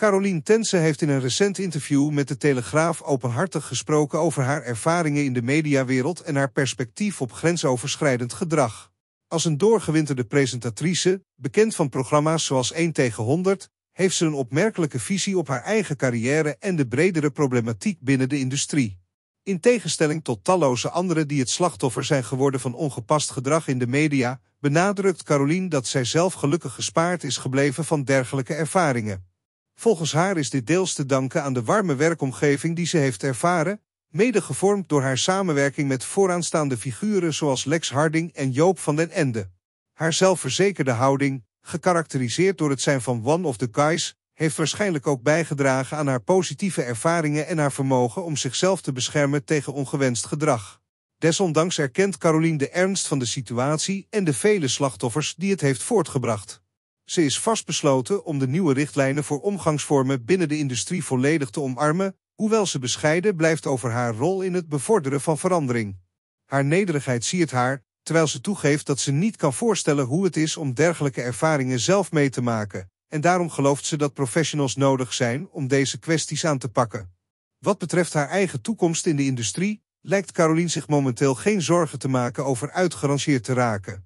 Caroline Tense heeft in een recent interview met de Telegraaf openhartig gesproken over haar ervaringen in de mediawereld en haar perspectief op grensoverschrijdend gedrag. Als een doorgewinterde presentatrice, bekend van programma's zoals 1 tegen 100, heeft ze een opmerkelijke visie op haar eigen carrière en de bredere problematiek binnen de industrie. In tegenstelling tot talloze anderen die het slachtoffer zijn geworden van ongepast gedrag in de media, benadrukt Carolien dat zij zelf gelukkig gespaard is gebleven van dergelijke ervaringen. Volgens haar is dit deels te danken aan de warme werkomgeving die ze heeft ervaren, mede gevormd door haar samenwerking met vooraanstaande figuren zoals Lex Harding en Joop van den Ende. Haar zelfverzekerde houding, gekarakteriseerd door het zijn van one of the guys, heeft waarschijnlijk ook bijgedragen aan haar positieve ervaringen en haar vermogen om zichzelf te beschermen tegen ongewenst gedrag. Desondanks erkent Caroline de ernst van de situatie en de vele slachtoffers die het heeft voortgebracht. Ze is vastbesloten om de nieuwe richtlijnen voor omgangsvormen binnen de industrie volledig te omarmen, hoewel ze bescheiden blijft over haar rol in het bevorderen van verandering. Haar nederigheid siert haar, terwijl ze toegeeft dat ze niet kan voorstellen hoe het is om dergelijke ervaringen zelf mee te maken, en daarom gelooft ze dat professionals nodig zijn om deze kwesties aan te pakken. Wat betreft haar eigen toekomst in de industrie, lijkt Caroline zich momenteel geen zorgen te maken over uitgerangeerd te raken.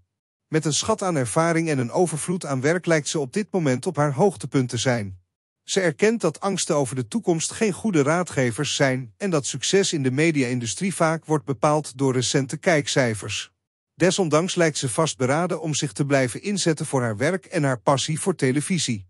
Met een schat aan ervaring en een overvloed aan werk lijkt ze op dit moment op haar hoogtepunt te zijn. Ze erkent dat angsten over de toekomst geen goede raadgevers zijn en dat succes in de media-industrie vaak wordt bepaald door recente kijkcijfers. Desondanks lijkt ze vastberaden om zich te blijven inzetten voor haar werk en haar passie voor televisie.